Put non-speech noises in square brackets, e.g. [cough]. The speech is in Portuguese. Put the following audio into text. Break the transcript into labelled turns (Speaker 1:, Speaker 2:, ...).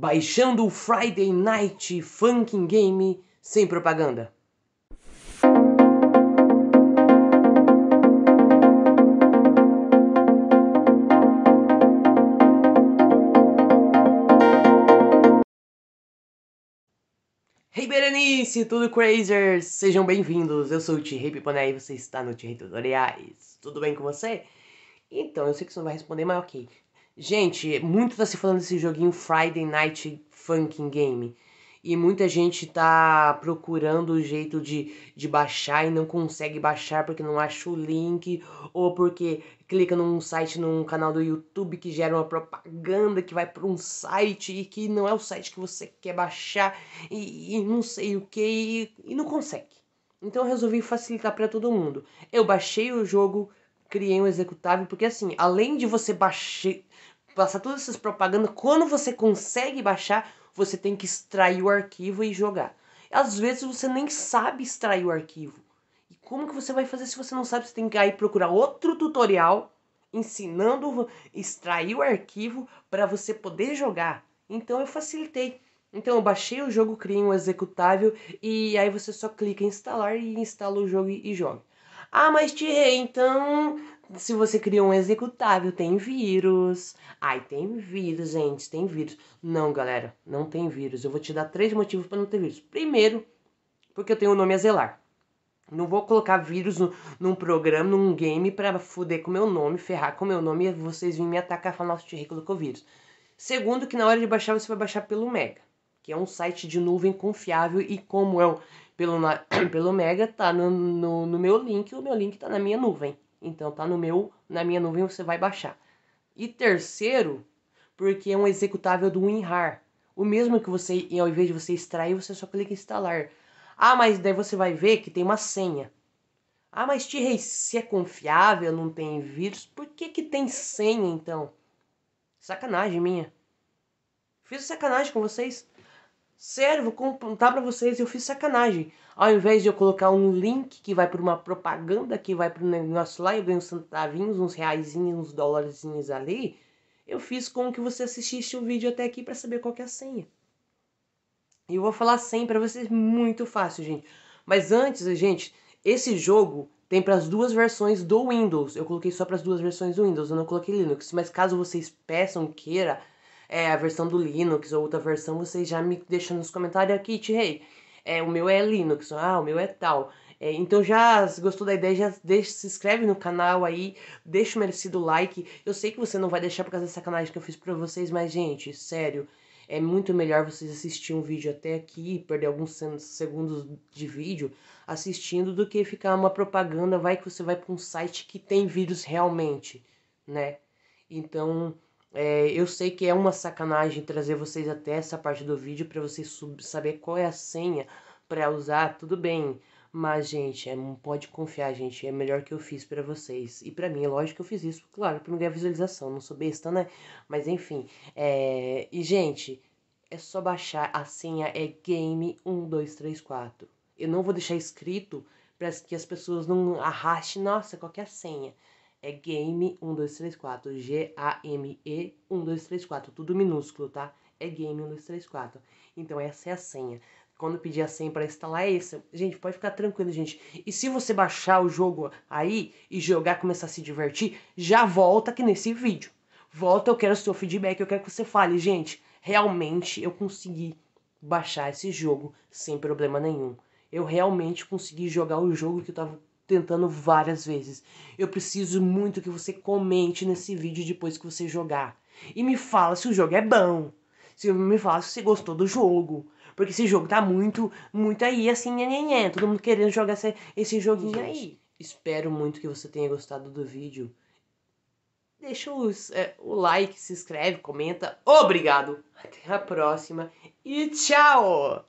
Speaker 1: baixando o Friday Night Funkin' Game sem propaganda. Hey Berenice, tudo crazers? Sejam bem-vindos, eu sou o Tirei Piponé e você está no Tirei Tutoriais. Tudo bem com você? Então, eu sei que você não vai responder, mas ok. Gente, muito tá se falando desse joguinho Friday Night Funkin' Game. E muita gente tá procurando o jeito de, de baixar e não consegue baixar porque não acha o link ou porque clica num site, num canal do YouTube que gera uma propaganda que vai para um site e que não é o site que você quer baixar e, e não sei o que e, e não consegue. Então eu resolvi facilitar para todo mundo. Eu baixei o jogo, criei um executável, porque assim, além de você baixar, passar todas essas propagandas. Quando você consegue baixar, você tem que extrair o arquivo e jogar. Às vezes você nem sabe extrair o arquivo. E como que você vai fazer se você não sabe? Você tem que aí procurar outro tutorial ensinando extrair o arquivo para você poder jogar. Então eu facilitei. Então eu baixei o jogo, criei um executável e aí você só clica em instalar e instala o jogo e joga. Ah, mas Tirei, então se você criou um executável, tem vírus. Ai, tem vírus, gente, tem vírus. Não, galera, não tem vírus. Eu vou te dar três motivos para não ter vírus. Primeiro, porque eu tenho o um nome a zelar. Não vou colocar vírus no, num programa, num game, pra fuder com meu nome, ferrar com meu nome e vocês virem me atacar e falar, nossa, te colocou vírus. Segundo, que na hora de baixar, você vai baixar pelo Mega que é um site de nuvem confiável e como eu é pelo, [clears throat] pelo Mega tá no, no, no meu link, o meu link tá na minha nuvem. Então tá no meu, na minha nuvem você vai baixar. E terceiro, porque é um executável do WinRAR. O mesmo que você, ao invés de você extrair, você só clica em instalar. Ah, mas daí você vai ver que tem uma senha. Ah, mas Tirei, se é confiável, não tem vírus, por que que tem senha então? Sacanagem minha. Fiz sacanagem com vocês. Sério, vou contar para vocês, eu fiz sacanagem. Ao invés de eu colocar um link que vai para uma propaganda, que vai para um negócio lá, eu ganho uns centavinhos, uns reaisinhos, uns dólares ali, eu fiz com que você assistisse o vídeo até aqui para saber qual é a senha. E eu vou falar a senha para vocês muito fácil, gente. Mas antes, gente, esse jogo tem para as duas versões do Windows. Eu coloquei só para as duas versões do Windows, eu não coloquei Linux. Mas caso vocês peçam, queira é, a versão do Linux ou outra versão, vocês já me deixam nos comentários aqui, Tirei, é, o meu é Linux, ah, o meu é tal. É, então já se gostou da ideia, já deixa, se inscreve no canal aí, deixa o merecido like. Eu sei que você não vai deixar por causa da sacanagem que eu fiz pra vocês, mas gente, sério, é muito melhor vocês assistir um vídeo até aqui, perder alguns segundos de vídeo assistindo, do que ficar uma propaganda, vai que você vai pra um site que tem vírus realmente, né? Então, é, eu sei que é uma sacanagem trazer vocês até essa parte do vídeo para vocês saber qual é a senha para usar, tudo bem. Mas, gente, é, pode confiar, gente, é melhor que eu fiz para vocês. E para mim, lógico que eu fiz isso, claro, para não ganhar visualização, não sou besta, né? Mas, enfim, é... E, gente, é só baixar, a senha é game1234. Eu não vou deixar escrito para que as pessoas não arrastem, nossa, qual é a senha. É game 1234, G-A-M-E 1234, tudo minúsculo, tá? É game 1234. Então essa é a senha. Quando pedir a senha para instalar é essa. Gente, pode ficar tranquilo, gente. E se você baixar o jogo aí e jogar, começar a se divertir, já volta aqui nesse vídeo. Volta, eu quero o seu feedback, eu quero que você fale, gente. Realmente eu consegui baixar esse jogo sem problema nenhum. Eu realmente consegui jogar o jogo que eu tava tentando várias vezes. Eu preciso muito que você comente nesse vídeo depois que você jogar. E me fala se o jogo é bom. Se me fala se você gostou do jogo. Porque esse jogo tá muito, muito aí, assim, nhe, nhe, todo mundo querendo jogar esse, esse joguinho Gente, aí. Espero muito que você tenha gostado do vídeo. Deixa os, é, o like, se inscreve, comenta. Obrigado! Até a próxima e tchau!